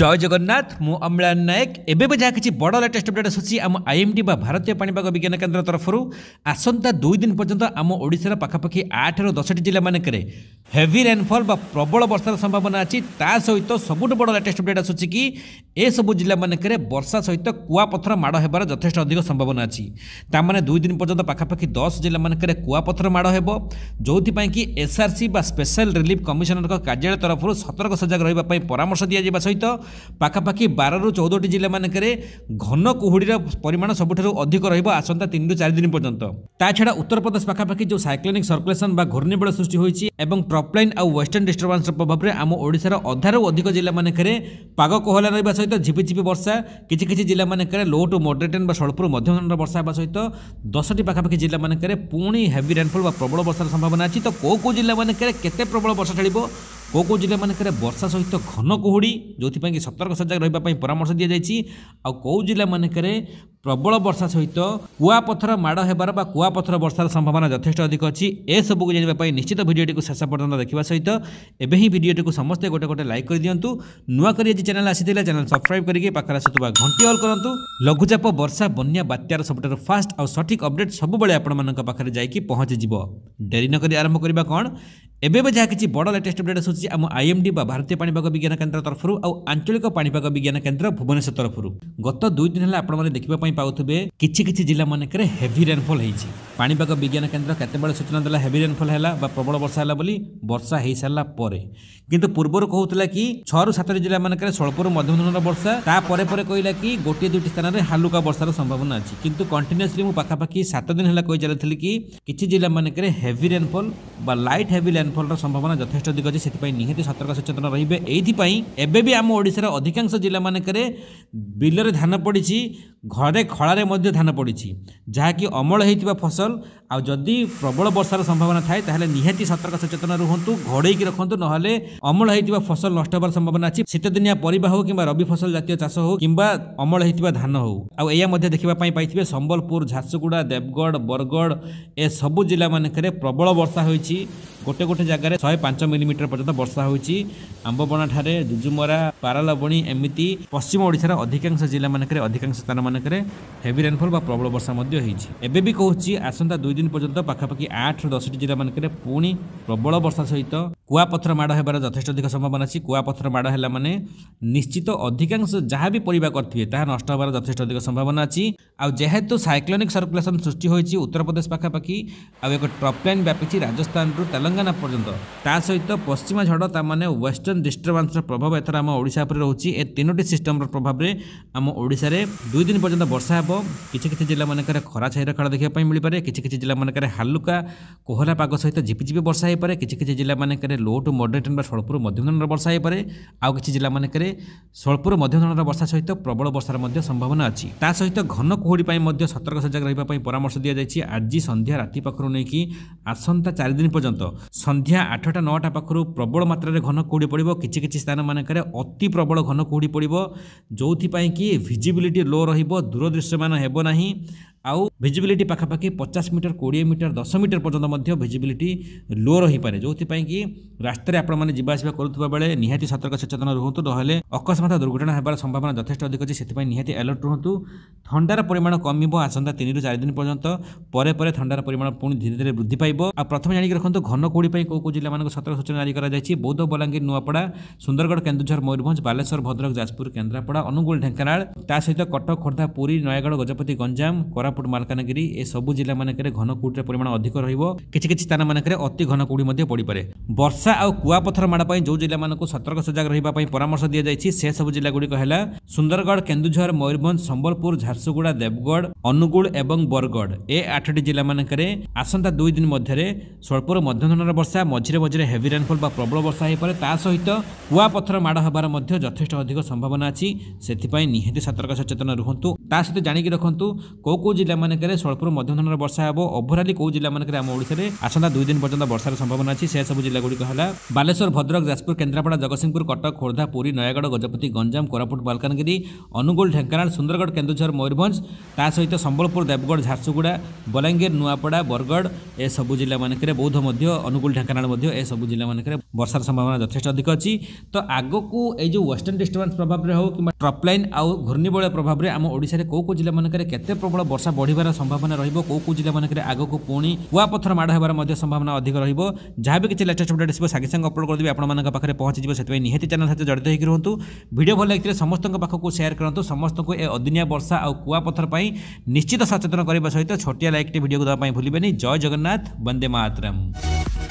জয় জগন্নাথ মু অম্লান নায়ক এবে যা কিছু বড় লেটেস্ট অপডেট আসুচি আম আইএমডি বা ভারতীয় পাণিপাগ বিজ্ঞান কেন্দ্র তরফর আসন্তা দুই দিন পর্যন্ত আম ওড়শার পাখাপাখি আঠ রু দশটি জেলা মানকরে হেভি রেনফল বা প্রবল বর্ষার সম্ভাবনা আছে তা সহিত সবুঠু বড় লেটেস্ট অপডেট আসুচি কি এসবু জেলামানকরে বর্ষা সহিত কুয়াপথর মাড় হবার যথেষ্ট অধিক সম্ভাবনা আছে তা মানে দুই দিন পর্যন্ত পাখাপাখি দশ জেলা জেলামানকরে কুয়াপথর মাড় হব যেপাই কি এসআরসি বা স্পেশাল রিলিফ কমিশনর কার্যালয় তরফর সতর্ক সজাগ রহবা পরামর্শ দিয়ে দিয়া সহ পাখাপাখি বারু চৌদটি জেলা জেলামানকরে ঘন কুহুড়ির পরিমাণ সবুঠ অধিক রহব আসন্তা তিন রু চারিদিন পর্যন্ত তাছাড়া উত্তরপ্রদেশ পাখাপাখি যে সাইক্লোনিক সর্কুলেসন বা ঘূর্ণিবড় সৃষ্টি হয়েছে এবং ট্রପ୍ଲାଇନ୍ ଆଉ ୱେଷ୍ଟର୍ଣ୍ଣ ଡିଷ୍ଟର୍ବାନ୍ସର ପ୍ରଭାବରେ ଆମ ଓଡ଼ିଶାର ଅଧାରୁ ଅଧିକ ଜିଲ୍ଲାମାନଙ୍କରେ ପାଗ କୋହଲା ରହିବା ସହିତ ଝିପିଝିପି ବର୍ଷା କିଛି କିଛି ଜିଲ୍ଲାମାନଙ୍କରେ ଲୋ ଟୁ ମଡରେଟ୍ ବା ସ୍ୱଳ୍ପରୁ ମଧ୍ୟମର ବର୍ଷା ହେବା ସହିତ ଦଶଟି ପାଖାପାଖି ଜିଲ୍ଲାମାନଙ୍କରେ ପୁଣି ହେଭି ରେନ୍ଫଲ୍ ବା ପ୍ରବଳ ବର୍ଷାର ସମ୍ଭାବନା ଅଛି ତ କେଉଁ କେଉଁ ଜିଲ୍ଲାମାନଙ୍କରେ କେତେ ପ୍ରବଳ ବର୍ଷା ଢାଳିବ କେଉଁ କେଉଁ ଜିଲ୍ଲାମାନଙ୍କରେ ବର୍ଷା ସହିତ ଘନ କୁହୁଡ଼ି ଯେଉଁଥିପାଇଁ କି ସତର୍କ ସଜାଗ ରହିବା ପାଇଁ ପରାମର୍ଶ ଦିଆଯାଇଛି ଆଉ କେଉଁ ଜିଲ୍ଲାମାନଙ୍କରେ ପ୍ରବଳ ବର୍ଷା ସହିତ କୁଆପଥର ମାଡ଼ ହେବାର ବା କୁଆପଥର ବର୍ଷାର ସମ୍ଭାବନା ଯଥେଷ୍ଟ ଅଧିକ ଅଛି ଏସବୁକୁ ଜାଣିବା ପାଇଁ ନିଶ୍ଚିତ ଭିଡ଼ିଓଟିକୁ ଶେଷ ପର୍ଯ୍ୟନ୍ତ ଦେଖିବା ସହିତ ଏବେ ହିଁ ଭିଡ଼ିଓଟିକୁ ସମସ୍ତେ ଗୋଟେ ଗୋଟେ ଲାଇକ୍ କରିଦିଅନ୍ତୁ ନୂଆ କରି ଆଜି ଚ୍ୟାନେଲ୍ ଆସିଥିଲା ଚ୍ୟାନେଲ୍ ସବସ୍କ୍ରାଇବ୍ କରିକି ପାଖରେ ଆସୁଥିବା ଘଣ୍ଟି ଅଲ୍ କରନ୍ତୁ ଲଘୁଚାପ ବର୍ଷା ବନ୍ୟା ବାତ୍ୟାର ସବୁଠାରୁ ଫାଷ୍ଟ ଆଉ ସଠିକ୍ ଅପଡେଟ୍ ସବୁବେଳେ ଆପଣମାନଙ୍କ ପାଖରେ ଯାଇକି ପହଞ୍ଚିଯିବ ଡେରି ନକରି ଆରମ୍ଭ କରିବା କ'ଣ ଏବେ ବି ଯାହା କିଛି ବଡ଼ ଲେଟେଷ୍ଟ ଅପଡେଟ୍ ଆସୁଛି ଆସିଛି ଆମ ଆଇଏମ୍ଡି ବା ଭାରତୀୟ ପାଣିପାଗ ବିଜ୍ଞାନ କେନ୍ଦ୍ର ତରଫରୁ ଆଉ ଆଞ୍ଚଳିକ ପାଣିପାଗ ବିଜ୍ଞାନ କେନ୍ଦ୍ର ଭୁବନେଶ୍ୱର ତରଫରୁ ଗତ ଦୁଇ ଦିନ ହେଲା ଆପଣମାନେ ଦେଖିବା ପାଇଁ ପାଉଥିବେ କିଛି କିଛି ଜିଲ୍ଲାମାନଙ୍କରେ ହେଭି ରେନ୍ଫଲ୍ ହେଇଛି ପାଣିପାଗ ବିଜ୍ଞାନ କେନ୍ଦ୍ର କେତେବେଳେ ସୂଚନା ଦେଲା ହେଭି ରେନ୍ଫଲ୍ ହେଲା ବା ପ୍ରବଳ ବର୍ଷା ହେଲା ବୋଲି ବର୍ଷା ହୋଇସାରିଲା ପରେ କିନ୍ତୁ ପୂର୍ବରୁ କହୁଥିଲା କି ଛଅରୁ ସାତଟି ଜିଲ୍ଲାମାନଙ୍କରେ ସ୍ୱଳ୍ପରୁ ମଧ୍ୟମ ଧରଣର ବର୍ଷା ତାପରେ ପରେ କହିଲା କି ଗୋଟିଏ ଦୁଇଟି ସ୍ଥାନରେ ହାଲୁକା ବର୍ଷାର ସମ୍ଭାବନା ଅଛି କିନ୍ତୁ କଣ୍ଟିନ୍ୟୁସଲି ମୁଁ ପାଖାପାଖି ସାତ ଦିନ ହେଲା କହି ଚାଲିଥିଲି କି କିଛି ଜିଲ୍ଲାମାନଙ୍କରେ ହେଭି ରେନ୍ଫଲ୍ ବା ଲାଇଟ୍ ହେଭି ରେନ୍ଫଲ୍ର ସମ୍ଭାବନା ଯଥେଷ୍ଟ ଅଧିକ ଅଛି ସେଥିପାଇଁ ପାଇଁ ନିହାତି ସତର୍କ ସଚେତନ ରହିବେ ଏଇଥିପାଇଁ ଏବେ ବି ଆମ ଓଡ଼ିଶାର ଅଧିକାଂଶ ଜିଲ୍ଲାମାନଙ୍କରେ ବିଲରେ ଧାନ ପଡ଼ିଛି ଘରେ ଖଳାରେ ମଧ୍ୟ ଧାନ ପଡ଼ିଛି ଯାହାକି ଅମଳ ହୋଇଥିବା ଫସଲ ଆଉ ଯଦି ପ୍ରବଳ ବର୍ଷାର ସମ୍ଭାବନା ଥାଏ ତାହେଲେ ନିହାତି ସତର୍କ ସଚେତନ ରୁହନ୍ତୁ ଘୋଡ଼େଇକି ରଖନ୍ତୁ ନହେଲେ ଅମଳ ହୋଇଥିବା ଫସଲ ନଷ୍ଟ ହେବାର ସମ୍ଭାବନା ଅଛି ଶୀତଦିନିଆ ପରିବା ହେଉ କିମ୍ବା ରବି ଫସଲ ଜାତୀୟ ଚାଷ ହେଉ କିମ୍ବା ଅମଳ ହୋଇଥିବା ଧାନ ହେଉ ଆଉ ଏହା ମଧ୍ୟ ଦେଖିବା ପାଇଁ ପାଇଥିବେ ସମ୍ବଲପୁର ଝାରସୁଗୁଡ଼ା ଦେବଗଡ଼ ବରଗଡ଼ ଏସବୁ ଜିଲ୍ଲାମାନଙ୍କରେ ପ୍ରବଳ ବର୍ଷା ହୋଇଛି ଗୋଟେ ଗୋଟେ ଜାଗାରେ ଶହେ ପାଞ୍ଚ ମିଲିମିଟର ପର୍ଯ୍ୟନ୍ତ ବର୍ଷା ହେଉଛି ଆମ୍ବବଣାଠାରେ ଜୁଜୁମରା ପାରାଲବଣୀ ଏମିତି ପଶ୍ଚିମ ଓଡ଼ିଶାର ଅଧିକାଂଶ ଜିଲ୍ଲାମାନଙ୍କରେ ଅଧିକାଂଶ ସ୍ଥାନମାନଙ୍କରେ ହେଭି ରେନ୍ଫଲ୍ ବା ପ୍ରବଳ ବର୍ଷା ମଧ୍ୟ ହୋଇଛି ଏବେ ବି କହୁଛି ଆସନ୍ତା ଦୁଇ ଦିନ ପର୍ଯ୍ୟନ୍ତ ପାଖାପାଖି ଆଠରୁ ଦଶଟି ଜିଲ୍ଲାମାନଙ୍କରେ ପୁଣି ପ୍ରବଳ ବର୍ଷା ସହିତ କୁଆପଥର ମାଡ଼ ହେବାର ଯଥେଷ୍ଟ ଅଧିକ ସମ୍ଭାବନା ଅଛି କୁଆପଥର ମାଡ଼ ହେଲା ମାନେ ନିଶ୍ଚିତ ଅଧିକାଂଶ ଯାହା ବି ପରିବା କରିଥିବେ ତାହା ନଷ୍ଟ ହେବାର ଯଥେଷ୍ଟ ଅଧିକ ସମ୍ଭାବନା ଅଛି ଆଉ ଯେହେତୁ ସାଇକ୍ଲୋନିକ୍ ସର୍କୁଲେସନ୍ ସୃଷ୍ଟି ହୋଇଛି ଉତ୍ତରପ୍ରଦେଶ ପାଖାପାଖି ଆଉ ଏକ ଟ୍ରପ୍ ଲାଇନ୍ ବ୍ୟାପିଛି ରାଜସ୍ଥାନରୁ ତେଲଙ୍ଗାନା ତେଲେଙ୍ଗାନା ପର୍ଯ୍ୟନ୍ତ ତା ସହିତ ପଶ୍ଚିମ ଝଡ଼ ତାମାନେ ୱେଷ୍ଟର୍ଣ୍ଣ ଡିଷ୍ଟର୍ବାନ୍ସର ପ୍ରଭାବ ଏଥର ଆମ ଓଡ଼ିଶା ଉପରେ ରହୁଛି ଏ ତିନୋଟି ସିଷ୍ଟମର ପ୍ରଭାବରେ ଆମ ଓଡ଼ିଶାରେ ଦୁଇ ଦିନ ପର୍ଯ୍ୟନ୍ତ ବର୍ଷା ହେବ କିଛି କିଛି ଜିଲ୍ଲାମାନଙ୍କରେ ଖରା ଛାଇର ଖେଳ ଦେଖିବା ପାଇଁ ମିଳିପାରେ କିଛି କିଛି ଜିଲ୍ଲାମାନଙ୍କରେ ହାଲୁକା କୋହଲା ପାଗ ସହିତ ଝିପିଝିପି ବର୍ଷା ହୋଇପାରେ କିଛି କିଛି ଜିଲ୍ଲାମାନଙ୍କରେ ଲୋ ଟୁ ମଡରେଟ୍ ବା ସ୍ୱଳ୍ପରୁ ମଧ୍ୟମ ଧରଣର ବର୍ଷା ହୋଇପାରେ ଆଉ କିଛି ଜିଲ୍ଲାମାନଙ୍କରେ ସ୍ୱଳ୍ପରୁ ମଧ୍ୟମ ଧରଣର ବର୍ଷା ସହିତ ପ୍ରବଳ ବର୍ଷାର ମଧ୍ୟ ସମ୍ଭାବନା ଅଛି ତା ସହିତ ଘନ କୁହୁଡ଼ି ପାଇଁ ମଧ୍ୟ ସତର୍କ ସଜାଗ ରହିବା ପାଇଁ ପରାମର୍ଶ ଦିଆଯାଇଛି ଆଜି ସନ୍ଧ୍ୟା ରାତି ପାଖରୁ ନେଇକି ଆସନ୍ତା ଚାରିଦିନ ପର୍ଯ୍ୟନ୍ତ ସନ୍ଧ୍ୟା ଆଠଟା ନଅଟା ପାଖରୁ ପ୍ରବଳ ମାତ୍ରାରେ ଘନ କୁହୁଡ଼ି ପଡ଼ିବ କିଛି କିଛି ସ୍ଥାନମାନଙ୍କରେ ଅତି ପ୍ରବଳ ଘନ କୁହୁଡ଼ି ପଡ଼ିବ ଯେଉଁଥିପାଇଁ କି ଭିଜିବିଲିଟି ଲୋ ରହିବ ଦୂରଦୃଶ୍ୟମାନ ହେବ ନାହିଁ আউ ভিজিবিলিটি পাখাপাখি পচাশ মিটর কোড়িয়ে মিটর দশ মিটর পর্যন্ত মধ্যে ভিজিবিলিটি লো রহিপরে যেপাই কি রাস্তায় আপনার যা আসা করুবা বেড়ে নিহতি সতর্ক সচেতন রুহতু নহলে অকস্মাত দুর্ঘটনা হবার সম্ভাবনা যথেষ্ট অধিক অছে সেপাই নিহতি আলর্ট রুহতু থন্ডার পরিমাণ কমিব আসন্তা তিন চারিদিন পর্যন্ত পরে পরে থন্ডার পরিমাণ পুঁ ধীরে ধীরে বৃদ্ধি পাইব আর প্রথমে জাঁকি রাখুন ঘন কোড়ি কেউ কেউ জেলা মানুষ সতর্ক সূচনা জারি করা যাই বৌদ্ধ বলাঙ্গীর নুয়াপড়া সুন্দরগড় কেন্দুঝর ময়ূরভঞ্জ বালেশ্বর ভদ্রক যাজপুর কেন্দ্রাপড়া অনুগুল ঢেঙ্কানাল তা সহ কটক খোর্ধা পুরী নয়াগড় গজপতি গঞ্জাম করাপ କୋରାପୁଟ ମାଲକାନଗିରି ଏସବୁ ଜିଲ୍ଲାମାନଙ୍କରେ ଘନକୁଡ଼ିର ପରିମାଣ ଅଧିକ ରହିବ କିଛି କିଛି ସ୍ଥାନମାନଙ୍କରେ ଅତି ଘନକୁଡ଼ି ମଧ୍ୟ ପଡ଼ିପାରେ ବର୍ଷା ଆଉ କୁଆପଥର ମାଡ଼ ପାଇଁ ଯେଉଁ ଜିଲ୍ଲାମାନଙ୍କୁ ସତର୍କ ସଜାଗ ରହିବା ପାଇଁ ପରାମର୍ଶ ଦିଆଯାଇଛି ସେସବୁ ଜିଲ୍ଲାଗୁଡ଼ିକ ହେଲା ସୁନ୍ଦରଗଡ଼ କେନ୍ଦୁଝର ମୟୂରଭଞ୍ଜ ସମ୍ବଲପୁର ଝାରସୁଗୁଡ଼ା ଦେବଗଡ଼ ଅନୁଗୁଳ ଏବଂ ବରଗଡ଼ ଏ ଆଠଟି ଜିଲ୍ଲାମାନଙ୍କରେ ଆସନ୍ତା ଦୁଇ ଦିନ ମଧ୍ୟରେ ସ୍ୱଳ୍ପରୁ ମଧ୍ୟମ ଧରଣର ବର୍ଷା ମଝିରେ ମଝିରେ ହେଭି ରେନ୍ଫଲ୍ ବା ପ୍ରବଳ ବର୍ଷା ହୋଇପାରେ ତା ସହିତ କୁଆପଥର ମାଡ଼ ହେବାର ମଧ୍ୟ ଯଥେଷ୍ଟ ଅଧିକ ସମ୍ଭାବନା ଅଛି ସେଥିପାଇଁ ନିହାତି ସତର୍କ ସଚେତନ ରୁହନ୍ତୁ ତା ସହିତ ଜାଣିକି ରଖନ୍ତୁ କେଉଁ କେଉଁ ଜିଲ୍ଲାମାନଙ୍କରେ ସ୍ୱଳ୍ପରୁ ମଧ୍ୟମ ଧରଣର ବର୍ଷା ହେବ ଓଭରାଲି କେଉଁ ଜିଲ୍ଲାମାନଙ୍କରେ ଆମ ଓଡ଼ିଶାରେ ଆସନ୍ତା ଦୁଇ ଦିନ ପର୍ଯ୍ୟନ୍ତ ବର୍ଷାର ସମ୍ଭାବନା ଅଛି ସେ ସବୁ ଜିଲ୍ଲାଗୁଡ଼ିକ ହେଲା ବାଲେଶ୍ୱର ଭଦ୍ରକ ଯାଜପୁର କେନ୍ଦ୍ରାପଡ଼ା ଜଗତସିଂହପୁର କଟକ ଖୋର୍ଦ୍ଧା ପୁରୀ ନୟାଗଡ଼ ଗଜପତି ଗଞ୍ଜାମ କୋରାପୁଟ ମାଲକାନଗିରି ଅନୁଗୁଳ ଢେଙ୍କାନାଳ ସୁନ୍ଦରଗଡ଼ କେନ୍ଦୁଝର ମୟୂରଭଞ୍ଜ ତା ସହିତ ସମ୍ବଲପୁର ଦେବଗଡ଼ ଝାରସୁଗୁଡ଼ା ବଲାଙ୍ଗୀର ନୂଆପଡ଼ା ବରଗଡ଼ ଏସବୁ ଜିଲ୍ଲାମାନଙ୍କରେ ବୌଦ୍ଧ ମଧ୍ୟ ଅନୁଗୁଳ ଢେଙ୍କାନାଳ ମଧ୍ୟ ଏସବୁ ଜିଲ୍ଲାମାନଙ୍କରେ ବର୍ଷାର ସମ୍ଭାବନା ଯଥେଷ୍ଟ ଅଧିକ ଅଛି ତ ଆଗକୁ ଏଇ ଯେଉଁ ୱେଷ୍ଟର୍ଣ୍ଣ ଡିଷ୍ଟର୍ବାନ୍ସ ପ୍ରଭାବରେ ହେଉ କିମ୍ବା ଟ୍ରପ୍ଲାଇନ୍ ଆଉ ଘୂର୍ଣ୍ଣିବଳୟ ପ୍ରଭାବରେ ଆମ ଓଡ଼ିଶାରେ କେଉଁ କେଉଁ ଜିଲ୍ଲାମାନଙ୍କରେ କେତେ ପ୍ରବଳ ବର୍ଷା ବଢ଼ିବାର ସମ୍ଭାବନା ରହିବ କେଉଁ କେଉଁ ଜିଲ୍ଲାମାନଙ୍କରେ ଆଗକୁ ପୁଣି କୁଆପଥର ମାଡ଼ ହେବାର ମଧ୍ୟ ସମ୍ଭାବନା ଅଧିକ ରହିବ ଯାହା ବି କିଛି ଲେଟେଷ୍ଟ ଅପଡ଼େଟ୍ ଆସିବ ସାଙ୍ଗେ ସାଙ୍ଗେ ଅପଲୋଡ଼ କରିଦେବି ଆପଣମାନଙ୍କ ପାଖରେ ପହଞ୍ଚିଯିବ ସେଥିପାଇଁ ନିହାତି ଚ୍ୟାନେଲ୍ ସହିତ ଜଡ଼ିତ ହୋଇକି ରୁହନ୍ତୁ ଭିଡ଼ିଓ ଭଲ ଲାଗିଥିଲେ ସମସ୍ତଙ୍କ ପାଖକୁ ସେୟାର କରନ୍ତୁ ସମସ୍ତଙ୍କୁ ଏ ଅଦିନିଆ ବର୍ଷା ଆଉ କୁଆପଥର ପାଇଁ ନିଶ୍ଚିତ ସଚେତନ କରିବା ସହିତ ଛୋଟିଆ ଲାଇକ୍ଟି ଭିଡ଼ିଓକୁ ଦେବା ପାଇଁ ଭୁଲିବେନି ଜୟ ଜଗନ୍ନାଥ ବନ୍ଦେ ମାତରମ୍